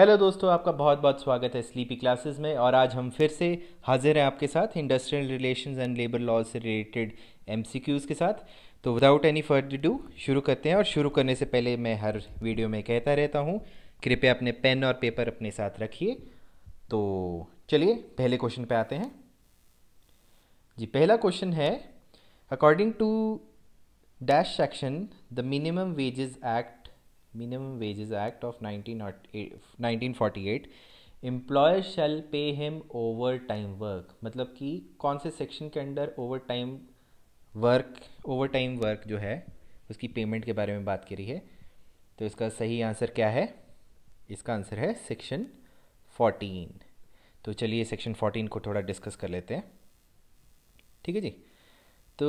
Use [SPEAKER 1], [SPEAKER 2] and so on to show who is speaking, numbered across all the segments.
[SPEAKER 1] Hello दोस्तों आपका बहुत बहुत स्वागत है स्लीपी क्लासेस में और आज हम फिर से हाजिर हैं आपके साथ industrial relations and labour laws से रिलेटेड एमसीक्यूज़ के साथ तो विदाउट एनी फर्दर डू शुरू करते हैं और शुरू करने से पहले मैं हर वीडियो में कहता रहता हूँ कृपया अपने पेन और पेपर अपने साथ रखिए तो चलिए पहले क्वेश्चन पर आते हैं जी पहला क्वेश्चन है according to dash section the minimum wages act minimum of nineteen nineteen forty eight employer shall pay him overtime work मतलब कि कौन से सेक्शन के under overtime work overtime work जो है उसकी पेमेंट के बारे में बात करी है तो इसका सही आंसर क्या है इसका आंसर है सेक्शन फोर्टीन तो चलिए सेक्शन फोर्टीन को थोड़ा डिस्कस कर लेते हैं ठीक है जी तो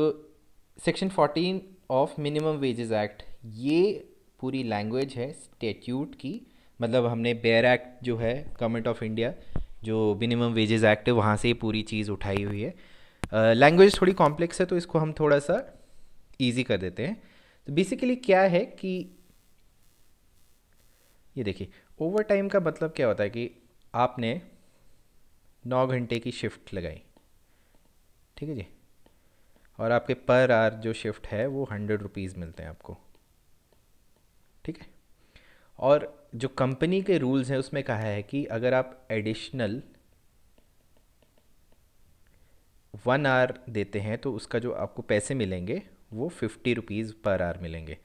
[SPEAKER 1] section fourteen of minimum wages act ये पूरी लैंग्वेज है स्टेट्यूट की मतलब हमने बेयर एक्ट जो है गवर्नमेंट ऑफ इंडिया जो मिनिमम वेजेस एक्ट है वहाँ से ही पूरी चीज़ उठाई हुई है लैंग्वेज uh, थोड़ी कॉम्प्लेक्स है तो इसको हम थोड़ा सा ईजी कर देते हैं तो बेसिकली क्या है कि ये देखिए ओवर टाइम का मतलब क्या होता है कि आपने नौ घंटे की शिफ्ट लगाई ठीक है जी और आपके पर आर जो शिफ्ट है वो हंड्रेड रुपीज़ मिलते हैं आपको ठीक है और जो कंपनी के रूल्स हैं उसमें कहा है कि अगर आप एडिशनल वन आर देते हैं तो उसका जो आपको पैसे मिलेंगे वो फिफ्टी रुपीज़ पर आर मिलेंगे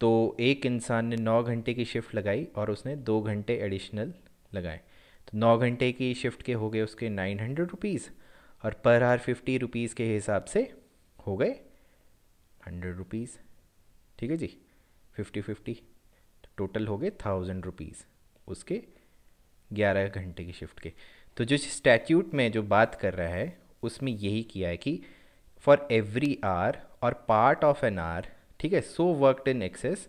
[SPEAKER 1] तो एक इंसान ने नौ घंटे की शिफ्ट लगाई और उसने दो घंटे एडिशनल लगाए तो नौ घंटे की शिफ्ट के हो गए उसके नाइन हंड्रेड रुपीज़ और पर आर फिफ्टी रुपीज़ के हिसाब से हो गए हंड्रेड रुपीज़ ठीक है जी फिफ्टी फिफ्टी तो टोटल हो गए थाउजेंड रुपीज़ उसके ग्यारह घंटे की शिफ्ट के तो जो स्टैट्यूट में जो बात कर रहा है उसमें यही किया है कि for every hour or part of an hour ठीक है so worked in excess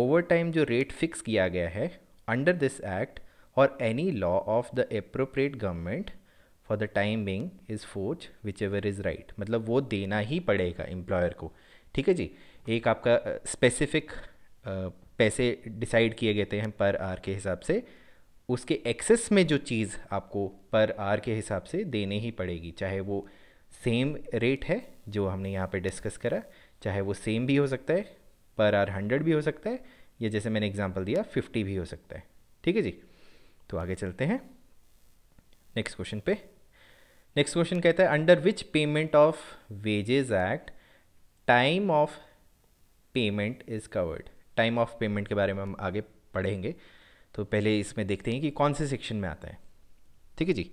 [SPEAKER 1] overtime जो रेट फिक्स किया गया है under this act or any law of the appropriate government for the time being is force whichever is right मतलब वो देना ही पड़ेगा एम्प्लॉयर को ठीक है जी एक आपका स्पेसिफिक पैसे डिसाइड किए गए हैं पर आर के हिसाब से उसके एक्सेस में जो चीज़ आपको पर आर के हिसाब से देने ही पड़ेगी चाहे वो सेम रेट है जो हमने यहाँ पे डिस्कस करा चाहे वो सेम भी हो सकता है पर आर हंड्रेड भी हो सकता है या जैसे मैंने एग्जांपल दिया फिफ्टी भी हो सकता है ठीक है जी तो आगे चलते हैं नेक्स्ट क्वेश्चन पे नेक्स्ट क्वेश्चन कहता है under which payment of wages act time of payment is covered time of payment के बारे में हम आगे पढ़ेंगे तो पहले इसमें देखते हैं कि कौन से सेक्शन में आता है ठीक है जी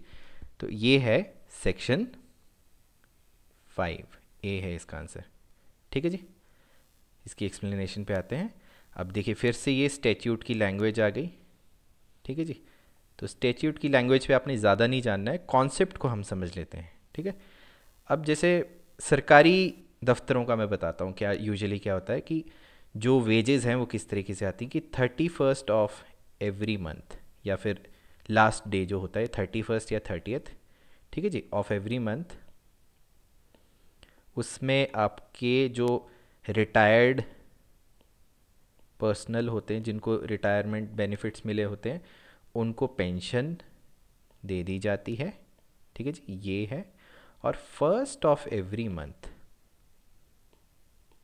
[SPEAKER 1] तो ये है सेक्शन फाइव ए है इसका आंसर ठीक है जी इसकी एक्सप्लेनेशन पे आते हैं अब देखिए फिर से ये स्टेट्यूट की लैंग्वेज आ गई ठीक है जी तो स्टेट्यूट की लैंग्वेज पे आपने ज़्यादा नहीं जानना है कॉन्सेप्ट को हम समझ लेते हैं ठीक है अब जैसे सरकारी दफ्तरों का मैं बताता हूँ क्या यूजली क्या होता है कि जो वेजेस हैं वो किस तरीके से आती हैं कि thirty first of every month या फिर लास्ट डे जो होता है थर्टी फर्स्ट या थर्टीथ ठीक है जी ऑफ एवरी मंथ उसमें आपके जो रिटायर्ड पर्सनल होते हैं जिनको रिटायरमेंट बेनिफिट्स मिले होते हैं उनको पेंशन दे दी जाती है ठीक है जी ये है और फर्स्ट ऑफ एवरी मंथ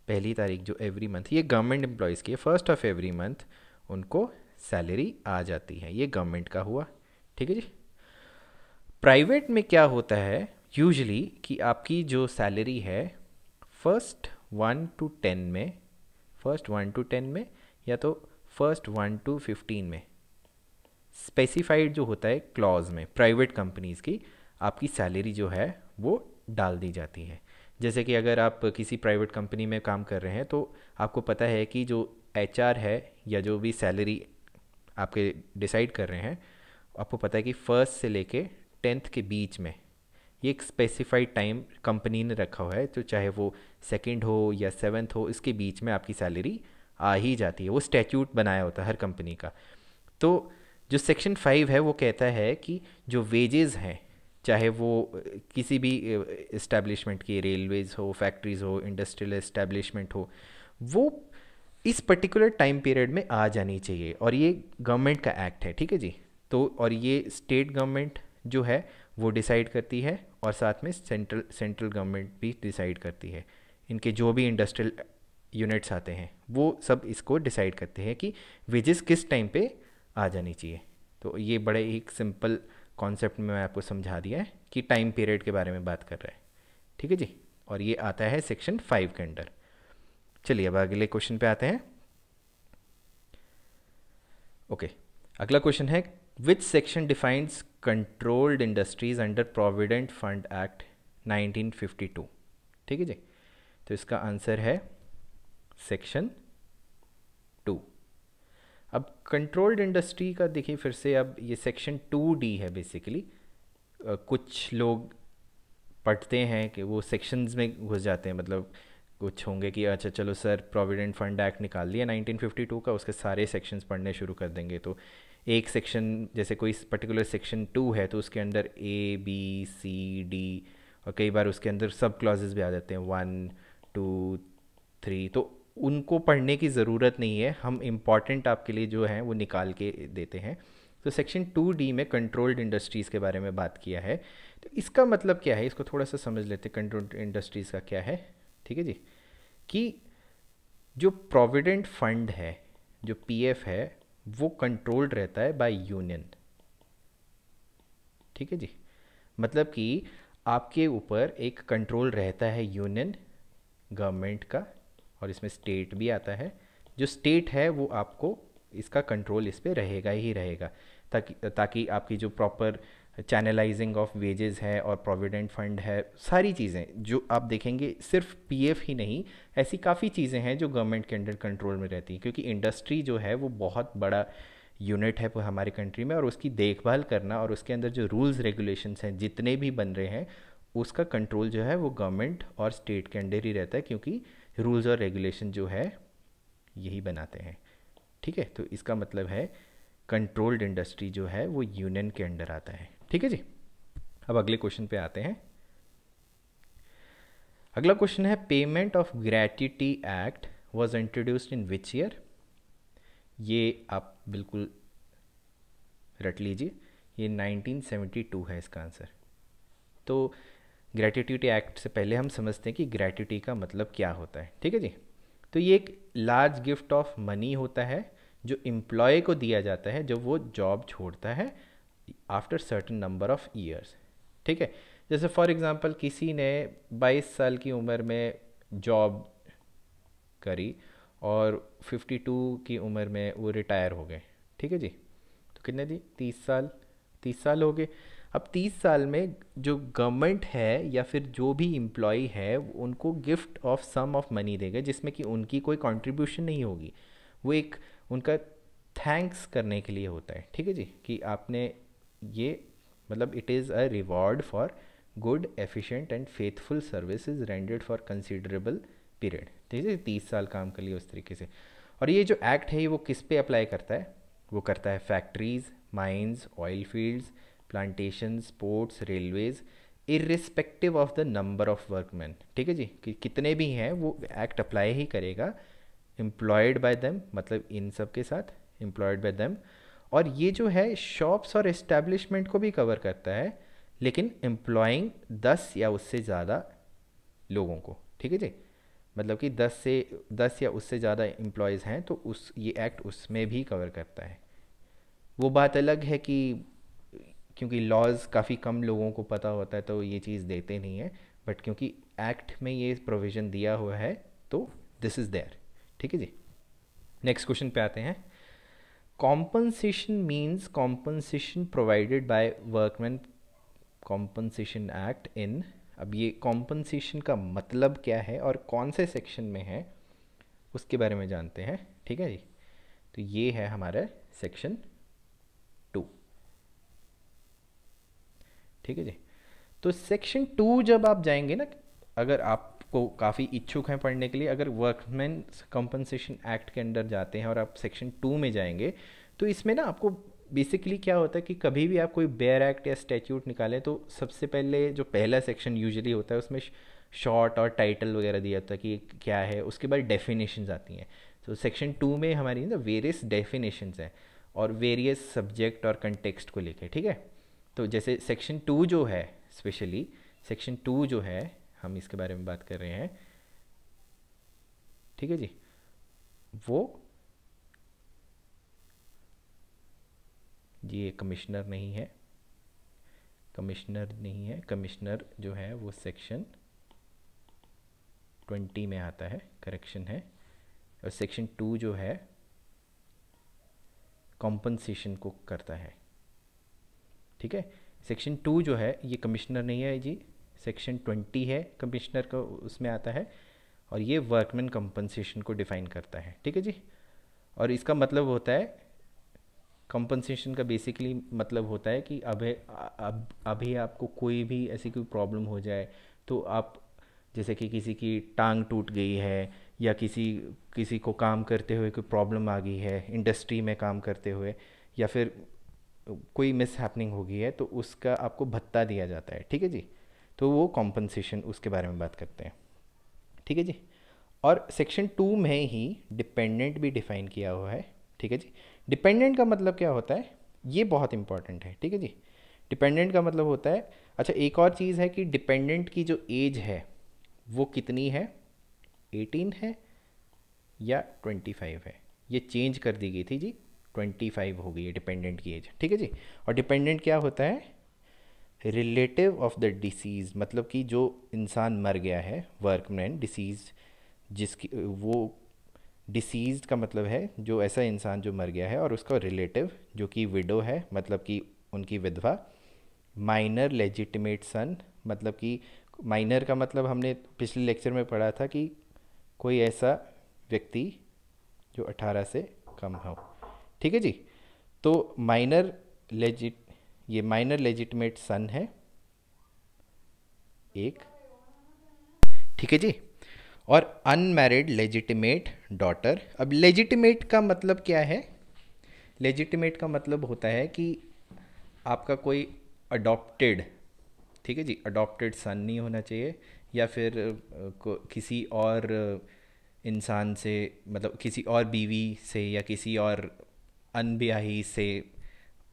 [SPEAKER 1] पहली तारीख जो एवरी मंथ ये गवर्नमेंट एम्प्लॉयज़ की फर्स्ट ऑफ एवरी मंथ उनको सैलरी आ जाती है ये गवर्नमेंट का हुआ ठीक है जी प्राइवेट में क्या होता है यूजली कि आपकी जो सैलरी है फर्स्ट वन टू टेन में फर्स्ट वन टू टेन में या तो फर्स्ट वन टू फिफ्टीन में स्पेसिफाइड जो होता है क्लॉज में प्राइवेट कंपनीज़ की आपकी सैलरी जो है वो डाल दी जाती है जैसे कि अगर आप किसी प्राइवेट कंपनी में काम कर रहे हैं तो आपको पता है कि जो एच है या जो भी सैलरी आपके डिसाइड कर रहे हैं आपको पता है कि फर्स्ट से लेके टेंथ के बीच में ये एक स्पेसिफाइड टाइम कंपनी ने रखा हुआ है तो चाहे वो सेकंड हो या सेवन्थ हो इसके बीच में आपकी सैलरी आ ही जाती है वो स्टैट्यूट बनाया होता है हर कंपनी का तो जो सेक्शन फाइव है वो कहता है कि जो वेजेस हैं चाहे वो किसी भी इस्टेब्लिशमेंट की रेलवेज़ हो फैक्ट्रीज़ हो इंडस्ट्रियल इस्टेब्लिशमेंट हो वो इस पर्टिकुलर टाइम पीरियड में आ जानी चाहिए और ये गवर्नमेंट का एक्ट है ठीक है जी तो और ये स्टेट गवर्नमेंट जो है वो डिसाइड करती है और साथ में सेंट्रल सेंट्रल गवर्नमेंट भी डिसाइड करती है इनके जो भी इंडस्ट्रियल यूनिट्स आते हैं वो सब इसको डिसाइड करते हैं कि वेजेस किस टाइम पे आ जानी चाहिए तो ये बड़े एक सिंपल कॉन्सेप्ट में मैं आपको समझा दिया है कि टाइम पीरियड के बारे में बात कर रहा है ठीक है जी और ये आता है सेक्शन फाइव के अंडर चलिए अब अगले क्वेश्चन पे आते हैं ओके okay. अगला क्वेश्चन है which section defines controlled industries under provident fund act 1952 ठीक है जी तो इसका आंसर है सेक्शन अब कंट्रोल्ड इंडस्ट्री का देखिए फिर से अब ये सेक्शन टू डी है बेसिकली कुछ लोग पढ़ते हैं कि वो सेक्शंस में घुस जाते हैं मतलब कुछ होंगे कि अच्छा चलो सर प्रोविडेंट फंड एक्ट निकाल लिया 1952 का उसके सारे सेक्शंस पढ़ने शुरू कर देंगे तो एक सेक्शन जैसे कोई पर्टिकुलर सेक्शन टू है तो उसके अंदर ए बी सी डी और कई बार उसके अंदर सब क्लॉजेज भी आ जाते हैं वन टू थ्री तो उनको पढ़ने की ज़रूरत नहीं है हम इम्पॉर्टेंट आपके लिए जो है वो निकाल के देते हैं तो सेक्शन टू डी में कंट्रोल्ड इंडस्ट्रीज़ के बारे में बात किया है तो इसका मतलब क्या है इसको थोड़ा सा समझ लेते हैं कंट्रोल्ड इंडस्ट्रीज़ का क्या है ठीक है जी कि जो प्रोविडेंट फंड है जो पीएफ है वो कंट्रोल्ड रहता है बाय यूनियन ठीक है जी मतलब कि आपके ऊपर एक कंट्रोल रहता है यूनियन गवर्नमेंट का और इसमें स्टेट भी आता है जो स्टेट है वो आपको इसका कंट्रोल इस पर रहेगा ही रहेगा ताकि ताकि आपकी जो प्रॉपर चैनलाइजिंग ऑफ वेजेस है और प्रोविडेंट फंड है सारी चीज़ें जो आप देखेंगे सिर्फ पीएफ ही नहीं ऐसी काफ़ी चीज़ें हैं जो गवर्नमेंट के अंडर कंट्रोल में रहती हैं क्योंकि इंडस्ट्री जो है वो बहुत बड़ा यूनिट है हमारे कंट्री में और उसकी देखभाल करना और उसके अंदर जो रूल्स रेगुलेशंस हैं जितने भी बन रहे हैं उसका कंट्रोल जो है वो गवर्नमेंट और स्टेट के अंडर ही रहता है क्योंकि रूल्स और रेगुलेशन जो है यही बनाते हैं ठीक है तो इसका मतलब है कंट्रोल्ड इंडस्ट्री जो है वो यूनियन के अंडर आता है ठीक है जी अब अगले क्वेश्चन पे आते हैं अगला क्वेश्चन है payment of gratuity act was introduced in which year ये आप बिल्कुल रट लीजिए ये 1972 है इसका आंसर तो ग्रेटिट्यूटी एक्ट से पहले हम समझते हैं कि ग्रेटिटी का मतलब क्या होता है ठीक है जी तो ये एक लार्ज गिफ्ट ऑफ मनी होता है जो एम्प्लॉय को दिया जाता है जब वो जॉब छोड़ता है after certain number of years ठीक है जैसे फॉर एग्ज़ाम्पल किसी ने 22 साल की उम्र में जॉब करी और 52 की उम्र में वो रिटायर हो गए ठीक है जी तो कितने जी 30 साल 30 साल हो गए अब तीस साल में जो गवर्नमेंट है या फिर जो भी एम्प्लॉय है उनको gift of some of money देगा जिसमें कि उनकी कोई कंट्रीब्यूशन नहीं होगी वो एक उनका थैंक्स करने के लिए होता है ठीक है जी कि आपने ये मतलब it is a reward for good efficient and faithful service is rendered for considerable period ठीक है तीस साल काम कर लिए उस तरीके से और ये जो एक्ट है ये वो किस पे अप्लाई करता है वो करता है factories mines oil fields plantations ports railways irrespective of the number of workman ठीक है जी कि कितने भी हैं वो एक्ट अप्लाई ही करेगा एम्प्लॉयड बाय देम मतलब इन सब के साथ एम्प्लॉयड बाय देम और ये जो है शॉप्स और इस्टेब्लिशमेंट को भी कवर करता है लेकिन एम्प्लॉइंग दस या उससे ज़्यादा लोगों को ठीक है जी मतलब कि दस से दस या उससे ज़्यादा एम्प्लॉयज़ हैं तो उस ये एक्ट उसमें भी कवर करता है वो बात अलग है कि क्योंकि लॉज काफ़ी कम लोगों को पता होता है तो ये चीज़ देते नहीं है बट क्योंकि एक्ट में ये प्रोविज़न दिया हुआ है तो दिस इज़ देयर ठीक है जी नेक्स्ट क्वेश्चन पे आते हैं compensation means compensation provided by workman compensation act in अब ये कॉम्पनसेशन का मतलब क्या है और कौन से सेक्शन में है उसके बारे में जानते हैं ठीक है जी तो ये है हमारा सेक्शन ठीक है जी तो सेक्शन टू जब आप जाएंगे ना अगर आपको काफ़ी इच्छुक हैं पढ़ने के लिए अगर वर्कमैन कंपनसेशन एक्ट के अंडर जाते हैं और आप सेक्शन टू में जाएंगे तो इसमें ना आपको बेसिकली क्या होता है कि कभी भी आप कोई बेयर एक्ट या स्टैट्यूट निकालें तो सबसे पहले जो पहला सेक्शन यूजली होता है उसमें शॉर्ट और टाइटल वगैरह दिया जाता है कि क्या है उसके बाद डेफिनेशंस आती हैं तो सेक्शन टू में हमारी ना वेरियस डेफिनेशंस हैं और वेरियस सब्जेक्ट और कंटेक्सट को लेके ठीक है तो जैसे सेक्शन टू जो है स्पेशली सेक्शन टू जो है हम इसके बारे में बात कर रहे हैं ठीक है जी वो जी ये कमिश्नर नहीं है कमिश्नर नहीं है कमिश्नर जो है वो सेक्शन ट्वेंटी में आता है करेक्शन है और सेक्शन टू जो है कॉम्पनसेशन को करता है ठीक है सेक्शन टू जो है ये कमिश्नर नहीं है जी सेक्शन ट्वेंटी है कमिश्नर का उसमें आता है और ये वर्कमैन कंपनसेशन को डिफाइन करता है ठीक है जी और इसका मतलब होता है कंपनसेशन का बेसिकली मतलब होता है कि अभी अब अभी आपको कोई भी ऐसी कोई प्रॉब्लम हो जाए तो आप जैसे कि किसी की टांग टूट गई है या किसी किसी को काम करते हुए कोई प्रॉब्लम आ गई है इंडस्ट्री में काम करते हुए या फिर कोई मिस हैपनिंग होगी है तो उसका आपको भत्ता दिया जाता है ठीक है जी तो वो कॉम्पनसेशन उसके बारे में बात करते हैं ठीक है जी और सेक्शन टू में ही डिपेंडेंट भी डिफाइन किया हुआ है ठीक है जी डिपेंडेंट का मतलब क्या होता है ये बहुत इंपॉर्टेंट है ठीक है जी डिपेंडेंट का मतलब होता है अच्छा एक और चीज़ है कि डिपेंडेंट की जो एज है वो कितनी है एटीन है या ट्वेंटी फाइव है ये चेंज कर दी गई थी जी ट्वेंटी फाइव हो गई है डिपेंडेंट की एज ठीक है जी और डिपेंडेंट क्या होता है रिलेटिव ऑफ द डिसीज़ मतलब कि जो इंसान मर गया है वर्कमैन डिसीज़ जिसकी वो डिसीज़ का मतलब है जो ऐसा इंसान जो मर गया है और उसका रिलेटिव जो कि विडो है मतलब कि उनकी विधवा माइनर लेजिटिमेट सन मतलब कि माइनर का मतलब हमने पिछले लेक्चर में पढ़ा था कि कोई ऐसा व्यक्ति जो 18 से कम हो ठीक है जी तो माइनर लेजिट ये माइनर लेजिटमेट सन है एक ठीक है जी और अनमैरिड लेजिटिमेट डॉटर अब लेजिटिमेट का मतलब क्या है लेजिटिमेट का मतलब होता है कि आपका कोई अडॉप्टेड ठीक है जी अडॉप्टेड सन नहीं होना चाहिए या फिर किसी और इंसान से मतलब किसी और बीवी से या किसी और अनब्याही से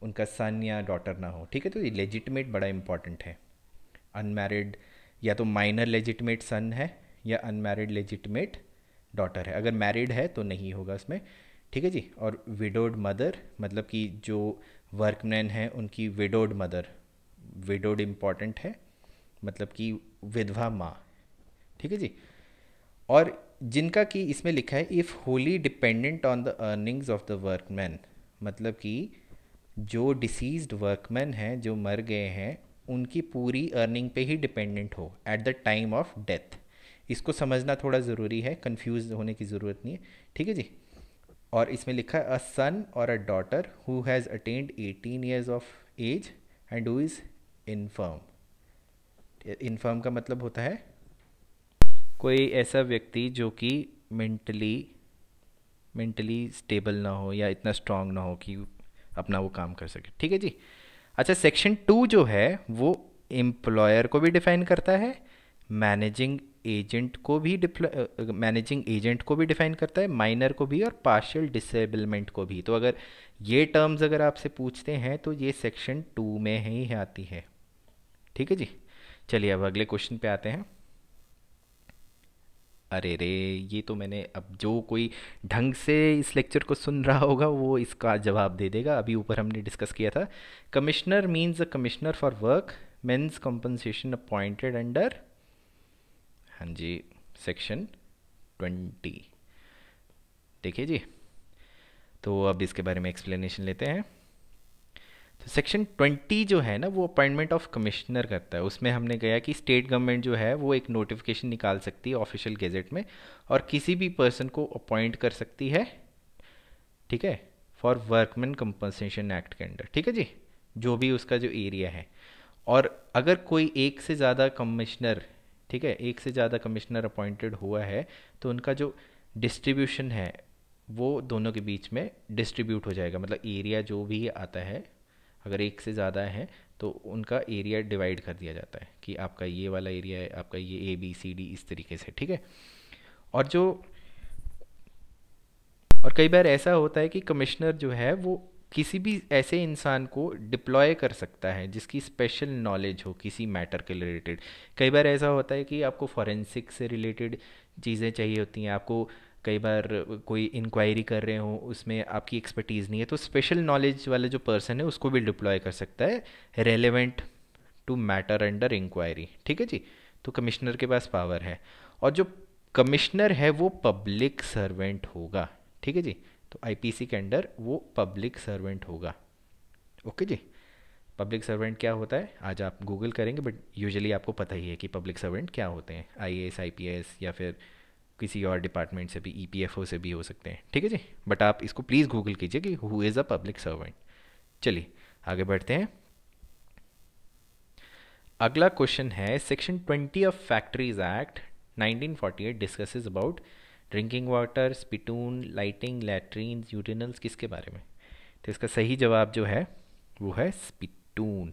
[SPEAKER 1] उनका सन या डॉटर ना हो ठीक है तो ये लेजिटमेट बड़ा इम्पॉर्टेंट है अनमेरिड या तो माइनर लेजिटमेट सन है या अनमेरिड लेजिटमेट डॉटर है अगर मैरिड है तो नहीं होगा उसमें ठीक है जी और विडोड मदर मतलब कि जो वर्कमैन है उनकी विडोड मदर विडोड इम्पॉर्टेंट है मतलब कि विधवा माँ ठीक है जी और जिनका कि इसमें लिखा है if wholly dependent on the earnings of the workman मतलब कि जो डिसीज्ड वर्कमैन हैं जो मर गए हैं उनकी पूरी अर्निंग पे ही डिपेंडेंट हो at the time of death इसको समझना थोड़ा ज़रूरी है कंफ्यूज होने की ज़रूरत नहीं है ठीक है जी और इसमें लिखा है अ सन और a daughter who has attend eighteen years of age and who is infirm infirm का मतलब होता है कोई ऐसा व्यक्ति जो कि मेंटली मेंटली स्टेबल ना हो या इतना स्ट्रांग ना हो कि अपना वो काम कर सके ठीक है जी अच्छा सेक्शन टू जो है वो एम्प्लॉयर को भी डिफाइन करता है मैनेजिंग एजेंट को भी मैनेजिंग एजेंट को भी डिफाइन करता है माइनर को भी और पार्शियल डिसेबलमेंट को भी तो अगर ये टर्म्स अगर आपसे पूछते हैं तो ये सेक्शन टू में ही आती है ठीक है जी चलिए अब अगले क्वेश्चन पे आते हैं अरे रे ये तो मैंने अब जो कोई ढंग से इस लेक्चर को सुन रहा होगा वो इसका जवाब दे देगा अभी ऊपर हमने डिस्कस किया था commissioner means a commissioner for workmen's compensation appointed under हाँ जी सेक्शन ट्वेंटी देखिए जी तो अब इसके बारे में एक्सप्लेनेशन लेते हैं तो सेक्शन ट्वेंटी जो है ना वो अपॉइंटमेंट ऑफ कमिश्नर करता है उसमें हमने गया कि स्टेट गवर्नमेंट जो है वो एक नोटिफिकेशन निकाल सकती है ऑफिशियल गेजेट में और किसी भी पर्सन को अपॉइंट कर सकती है ठीक है फॉर वर्कमैन कंपनसेशन एक्ट के अंडर ठीक है जी जो भी उसका जो एरिया है और अगर कोई एक से ज़्यादा कमिश्नर ठीक है एक से ज़्यादा कमिश्नर अपॉइंटेड हुआ है तो उनका जो डिस्ट्रीब्यूशन है वो दोनों के बीच में डिस्ट्रीब्यूट हो जाएगा मतलब एरिया जो भी आता है अगर एक से ज़्यादा है तो उनका एरिया डिवाइड कर दिया जाता है कि आपका ये वाला एरिया है आपका ये ए बी सी डी इस तरीके से ठीक है और जो और कई बार ऐसा होता है कि कमिश्नर जो है वो किसी भी ऐसे इंसान को डिप्लॉय कर सकता है जिसकी स्पेशल नॉलेज हो किसी मैटर के रिलेटेड कई बार ऐसा होता है कि आपको फॉरेंसिक से रिलेटेड चीज़ें चाहिए होती हैं आपको कई बार कोई इंक्वायरी कर रहे हो उसमें आपकी एक्सपर्टीज़ नहीं है तो स्पेशल नॉलेज वाला जो पर्सन है उसको भी डिप्लॉय कर सकता है relevant to matter under inquiry ठीक है जी तो कमिश्नर के पास पावर है और जो कमिश्नर है वो पब्लिक सर्वेंट होगा ठीक है जी तो आईपीसी के अंडर वो पब्लिक सर्वेंट होगा ओके जी पब्लिक सर्वेंट क्या होता है आज आप गूगल करेंगे बट यूजुअली आपको पता ही है कि पब्लिक सर्वेंट क्या होते हैं आईएएस आईपीएस या फिर किसी और डिपार्टमेंट से भी ई e से भी हो सकते हैं ठीक है जी बट आप इसको प्लीज़ गूगल कीजिए कि who is a public servant चलिए आगे बढ़ते हैं अगला क्वेश्चन है section twenty of factories act 1948 discusses about drinking water spittoon lighting latrine urinals किसके बारे में तो इसका सही जवाब जो है वो है स्पिटून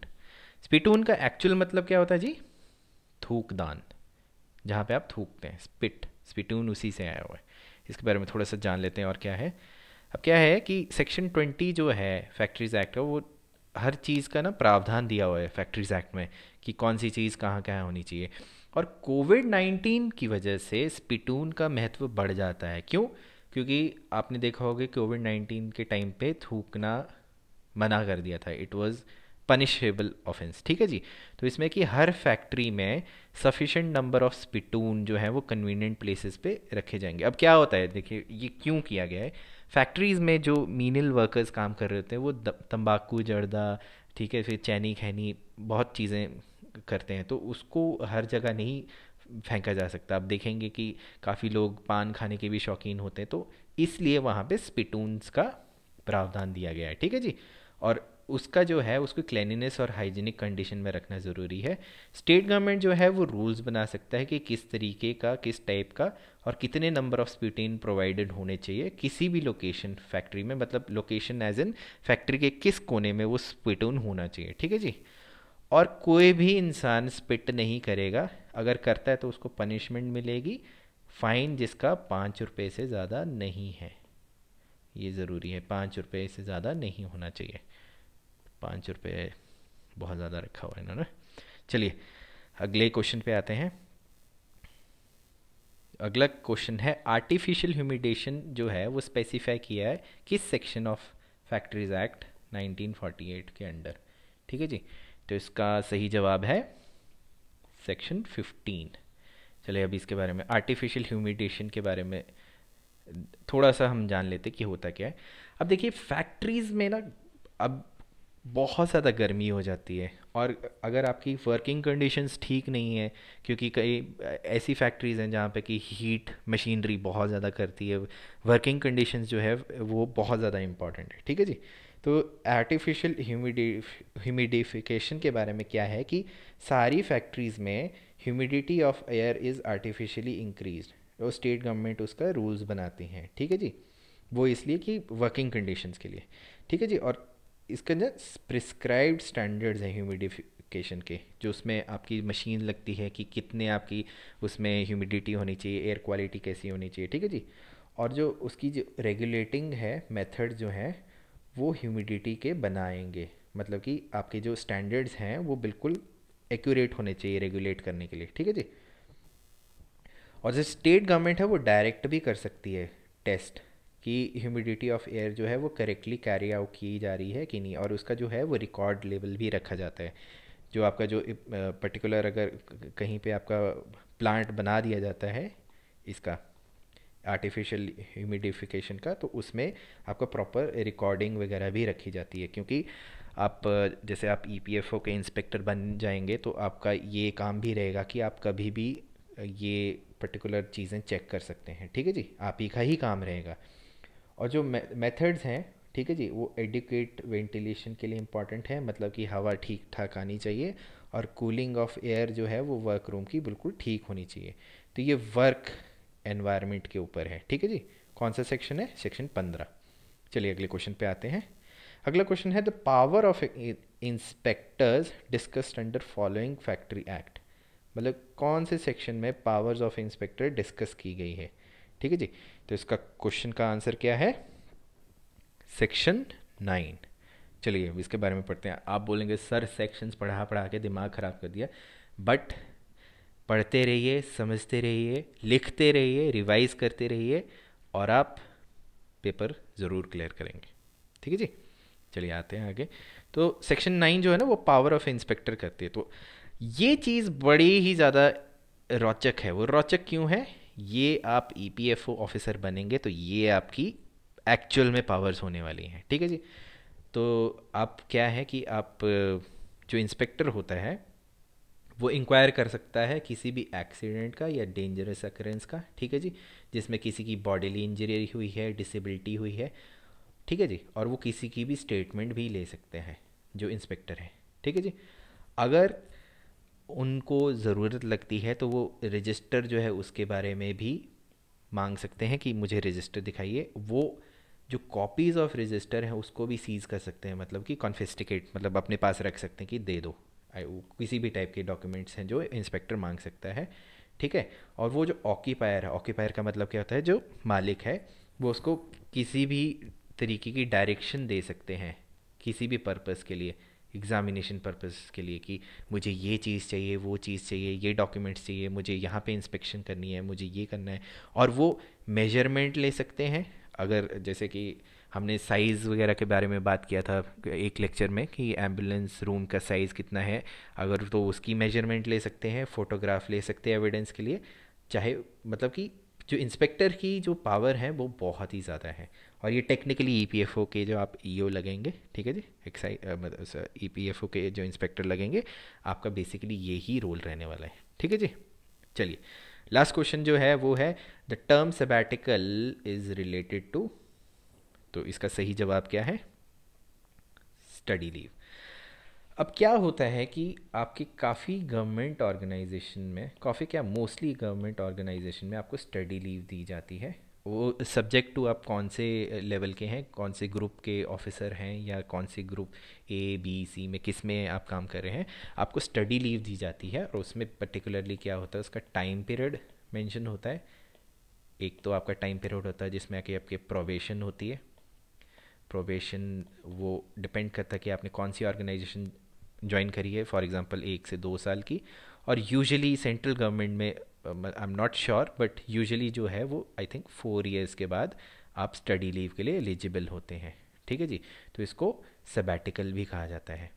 [SPEAKER 1] स्पिटून का एक्चुअल मतलब क्या होता है जी थूकदान जहाँ पे आप थूकते हैं स्पिट स्पिटून उसी से आया हुआ है इसके बारे में थोड़ा सा जान लेते हैं और क्या है अब क्या है कि सेक्शन ट्वेंटी जो है फैक्ट्रीज एक्ट का वो हर चीज़ का ना प्रावधान दिया हुआ है फैक्ट्रीज एक्ट में कि कौन सी चीज़ कहाँ कहाँ होनी चाहिए और कोविड नाइन्टीन की वजह से स्पिटून का महत्व बढ़ जाता है क्यों क्योंकि आपने देखा होगा कोविड नाइन्टीन के टाइम पे थूकना मना कर दिया था इट वॉज़ पनिशेबल ऑफेंस ठीक है जी तो इसमें कि हर फैक्ट्री में सफिशेंट नंबर ऑफ स्पिटून जो है वो कन्वीनियंट प्लेसेस पे रखे जाएंगे अब क्या होता है देखिए ये क्यों किया गया है फैक्ट्रीज़ में जो मीनल वर्कर्स काम कर रहे होते हैं वो तंबाकू जर्दा ठीक है फिर चैनी खैनी बहुत चीज़ें करते हैं तो उसको हर जगह नहीं फेंका जा सकता आप देखेंगे कि काफ़ी लोग पान खाने के भी शौकीन होते हैं तो इसलिए वहाँ पे स्पिटून्स का प्रावधान दिया गया है ठीक है जी और उसका जो है उसको क्लिनिनेस और हाइजीनिक कंडीशन में रखना ज़रूरी है स्टेट गवर्नमेंट जो है वो रूल्स बना सकता है कि किस तरीके का किस टाइप का और कितने नंबर ऑफ स्पीटीन प्रोवाइडेड होने चाहिए किसी भी लोकेशन फैक्ट्री में मतलब लोकेशन एज इन फैक्ट्री के किस कोने में वो स्पीटून होना चाहिए ठीक है जी और कोई भी इंसान स्पिट नहीं करेगा अगर करता है तो उसको पनिशमेंट मिलेगी फ़ाइन जिसका पाँच रुपये से ज़्यादा नहीं है ये ज़रूरी है पाँच रुपये से ज़्यादा नहीं होना चाहिए पाँच रुपये बहुत ज़्यादा रखा हुआ है इन्होंने चलिए अगले क्वेश्चन पे आते हैं अगला क्वेश्चन है आर्टिफिशियल ह्यूमिडेशन जो है वो स्पेसिफाई किया है किस सेक्शन ऑफ फैक्ट्रीज एक्ट 1948 के अंडर ठीक है जी तो इसका सही जवाब है सेक्शन 15 चलिए अभी इसके बारे में आर्टिफिशियल ह्यूमिडेशन के बारे में थोड़ा सा हम जान लेते कि होता क्या है अब देखिए फैक्ट्रीज़ में ना अब बहुत ज़्यादा गर्मी हो जाती है और अगर आपकी वर्किंग कंडीशंस ठीक नहीं है क्योंकि कई ऐसी फैक्ट्रीज़ हैं जहाँ पे कि हीट मशीनरी बहुत ज़्यादा करती है वर्किंग कंडीशंस जो है वो बहुत ज़्यादा इम्पॉर्टेंट है ठीक है जी तो आर्टिफिशियल ह्यूमिडिफिकेशन के बारे में क्या है कि सारी फैक्ट्रीज़ में humidity of air is artificially increase और स्टेट गवर्नमेंट उसका रूल्स बनाती हैं ठीक है जी वो इसलिए कि वर्किंग कंडीशंस के लिए ठीक है जी और इसके अंदर प्रिस्क्राइब स्टैंडर्ड्स हैं ह्यूमिडिफिकेशन के जो उसमें आपकी मशीन लगती है कि कितने आपकी उसमें ह्यूमिडिटी होनी चाहिए एयर क्वालिटी कैसी होनी चाहिए ठीक है जी और जो उसकी जो रेगुलेटिंग है मेथड जो हैं वो ह्यूमिडिटी के बनाएंगे मतलब कि आपके जो स्टैंडर्ड्स हैं वो बिल्कुल एक्यूरेट होने चाहिए रेगुलेट करने के लिए ठीक है जी और जो स्टेट गवर्नमेंट है वो डायरेक्ट भी कर सकती है टेस्ट कि ह्यूमिडिटी ऑफ एयर जो है वो करेक्टली कैरी आउट की जा रही है कि नहीं और उसका जो है वो रिकॉर्ड लेवल भी रखा जाता है जो आपका जो पर्टिकुलर अगर कहीं पे आपका प्लांट बना दिया जाता है इसका आर्टिफिशियल ह्यूमिडिफिकेशन का तो उसमें आपका प्रॉपर रिकॉर्डिंग वगैरह भी रखी जाती है क्योंकि आप जैसे आप ई e के इंस्पेक्टर बन जाएंगे तो आपका ये काम भी रहेगा कि आप कभी भी ये पर्टिकुलर चीज़ें चेक कर सकते हैं ठीक है जी आप ही का ही काम रहेगा और जो मेथड्स हैं ठीक है जी वो एडिकेट वेंटिलेशन के लिए इम्पॉर्टेंट है मतलब कि हवा ठीक ठाक आनी चाहिए और कूलिंग ऑफ एयर जो है वो वर्क रूम की बिल्कुल ठीक होनी चाहिए तो ये वर्क एनवायरनमेंट के ऊपर है ठीक है जी कौन सा सेक्शन है सेक्शन पंद्रह चलिए अगले क्वेश्चन पे आते हैं अगला क्वेश्चन है the power of inspectors discussed under following factory act मतलब कौन से सेक्शन में पावर्स ऑफ इंस्पेक्टर डिस्कस की गई है ठीक है जी तो इसका क्वेश्चन का आंसर क्या है सेक्शन नाइन चलिए इसके बारे में पढ़ते हैं आप बोलेंगे सर सेक्शंस पढ़ा पढ़ा के दिमाग ख़राब कर दिया बट पढ़ते रहिए समझते रहिए लिखते रहिए रिवाइज करते रहिए और आप पेपर ज़रूर क्लियर करेंगे ठीक है जी चलिए आते हैं आगे तो सेक्शन नाइन जो है ना वो पावर ऑफ इंस्पेक्टर करती है तो ये चीज़ बड़ी ही ज़्यादा रोचक है वो रोचक क्यों है ये आप ई e ऑफिसर बनेंगे तो ये आपकी एक्चुअल में पावर्स होने वाली हैं ठीक है जी तो आप क्या है कि आप जो इंस्पेक्टर होता है वो इंक्वायर कर सकता है किसी भी एक्सीडेंट का या डेंजरस अकरेंस का ठीक है जी जिसमें किसी की बॉडीली इंजरी हुई है डिसेबिलिटी हुई है ठीक है जी और वो किसी की भी स्टेटमेंट भी ले सकते हैं जो इंस्पेक्टर है ठीक है जी अगर उनको ज़रूरत लगती है तो वो रजिस्टर जो है उसके बारे में भी मांग सकते हैं कि मुझे रजिस्टर दिखाइए वो जो कॉपीज़ ऑफ रजिस्टर हैं उसको भी सीज़ कर सकते हैं मतलब कि कॉन्फिस्टिकेट मतलब अपने पास रख सकते हैं कि दे दो किसी भी टाइप के डॉक्यूमेंट्स हैं जो इंस्पेक्टर मांग सकता है ठीक है और वो जो ऑक्यूपायर है ऑक्यूपायर का मतलब क्या होता है जो मालिक है वो उसको किसी भी तरीके की डायरेक्शन दे सकते हैं किसी भी पर्पज़ के लिए एग्ज़ामिनेशन पर्पस के लिए कि मुझे ये चीज़ चाहिए वो चीज़ चाहिए ये डॉक्यूमेंट्स चाहिए मुझे यहाँ पे इंस्पेक्शन करनी है मुझे ये करना है और वो मेजरमेंट ले सकते हैं अगर जैसे कि हमने साइज़ वगैरह के बारे में बात किया था एक लेक्चर में कि एम्बुलेंस रूम का साइज़ कितना है अगर तो उसकी मेजरमेंट ले सकते हैं फ़ोटोग्राफ ले सकते हैं एविडेंस के लिए चाहे मतलब कि जो इंस्पेक्टर की जो पावर है वो बहुत ही ज़्यादा है और ये टेक्निकली ई e के जो आप ई e लगेंगे ठीक है जी एक्साइ मतलब ई के जो इंस्पेक्टर लगेंगे आपका बेसिकली यही रोल रहने वाला है ठीक है जी चलिए लास्ट क्वेश्चन जो है वो है the term sabbatical is related to तो इसका सही जवाब क्या है स्टडी लीव अब क्या होता है कि आपके काफ़ी गवर्नमेंट ऑर्गेनाइजेशन में काफ़ी क्या मोस्टली गवर्नमेंट ऑर्गेनाइजेशन में आपको स्टडी लीव दी जाती है वो सब्जेक्ट टू आप कौन से लेवल के हैं कौन से ग्रुप के ऑफिसर हैं या कौन से ग्रुप ए बी सी में किस में आप काम कर रहे हैं आपको स्टडी लीव दी जाती है और उसमें पर्टिकुलरली क्या होता है उसका टाइम पीरियड मेंशन होता है एक तो आपका टाइम पीरियड होता है जिसमें आके आपके प्रोबेशन होती है प्रोबेशन वो डिपेंड करता है कि आपने कौन सी ऑर्गेनाइजेशन ज्वाइन करी है फॉर एग्ज़ाम्पल एक से दो साल की और यूजुअली सेंट्रल गवर्नमेंट में I am not sure but usually जो है वो आई थिंक फोर ईयर्स के बाद आप स्टडी लीव के लिए एलिजिबल होते हैं ठीक है जी तो इसको सबैटिकल भी कहा जाता है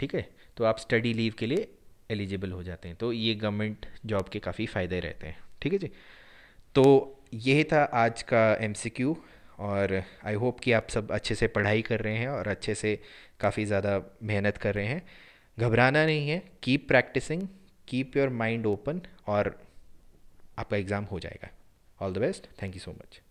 [SPEAKER 1] ठीक है तो आप स्टडी लीव के लिए एलिजिबल हो जाते हैं तो ये गवर्नमेंट जॉब के काफ़ी फ़ायदे रहते हैं ठीक है जी तो ये था आज का एम और आई होप कि आप सब अच्छे से पढ़ाई कर रहे हैं और अच्छे से काफ़ी ज़्यादा मेहनत कर रहे हैं घबराना नहीं है keep practising keep your mind open और आपका एग्ज़ाम हो जाएगा all the best thank you so much